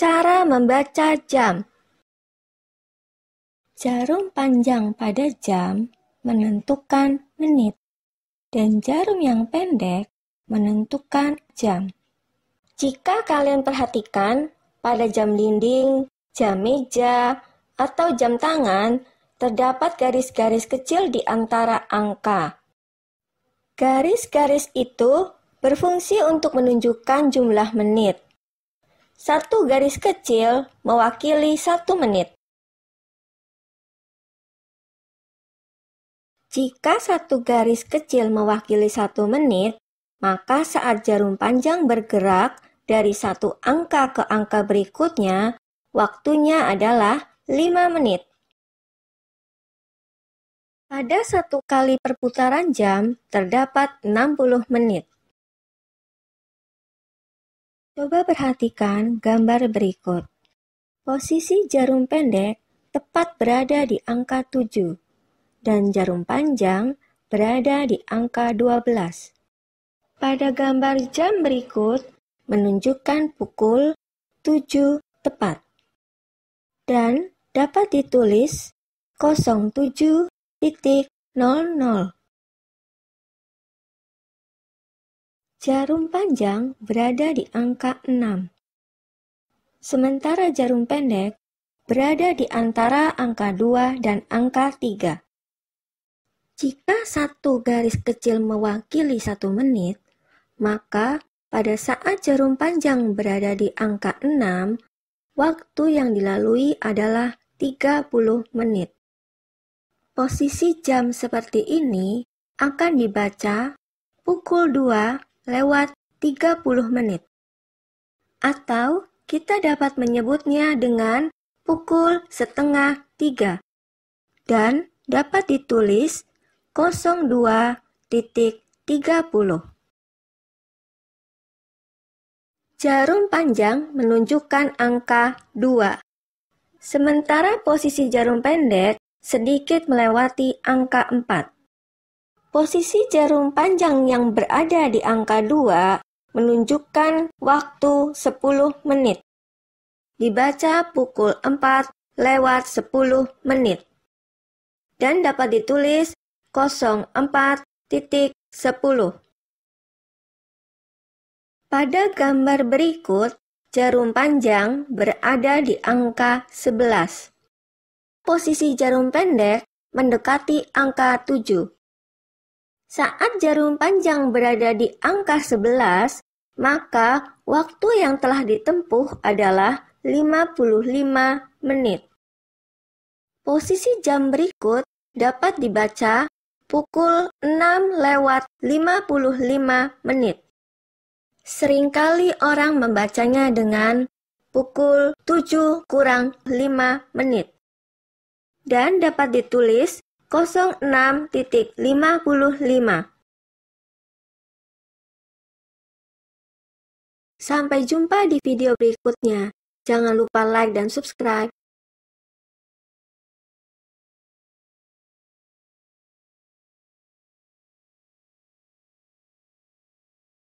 Cara membaca jam. Jarum panjang pada jam menentukan menit dan jarum yang pendek menentukan jam. Jika kalian perhatikan pada jam dinding, jam meja, atau jam tangan, terdapat garis-garis kecil di antara angka. Garis-garis itu berfungsi untuk menunjukkan jumlah menit. Satu garis kecil mewakili satu menit. Jika satu garis kecil mewakili satu menit, maka saat jarum panjang bergerak dari satu angka ke angka berikutnya, waktunya adalah 5 menit. Pada satu kali perputaran jam terdapat 60 menit. Coba perhatikan gambar berikut. Posisi jarum pendek tepat berada di angka 7 dan jarum panjang berada di angka 12. Pada gambar jam berikut menunjukkan pukul 7 tepat. Dan dapat ditulis 07.00 jarum panjang berada di angka 6. Sementara jarum pendek berada di antara angka 2 dan angka 3. Jika satu garis kecil mewakili satu menit, maka pada saat jarum panjang berada di angka 6, waktu yang dilalui adalah 30 menit. Posisi jam seperti ini akan dibaca pukul 2 lewat 30 menit. Atau kita dapat menyebutnya dengan pukul setengah tiga dan dapat ditulis 02.30. Jarum panjang menunjukkan angka 2. Sementara posisi jarum pendek sedikit melewati angka 4. Posisi jarum panjang yang berada di angka 2 menunjukkan waktu 10 menit. Dibaca pukul 4 lewat 10 menit. Dan dapat ditulis 04.10. Pada gambar berikut, jarum panjang berada di angka 11. Posisi jarum pendek mendekati angka 7. Saat jarum panjang berada di angka 11, maka waktu yang telah ditempuh adalah 55 menit. Posisi jam berikut dapat dibaca pukul 6 lewat 55 menit. Seringkali orang membacanya dengan pukul 7 kurang 5 menit. Dan dapat ditulis Sampai jumpa di video berikutnya. Jangan lupa like dan subscribe.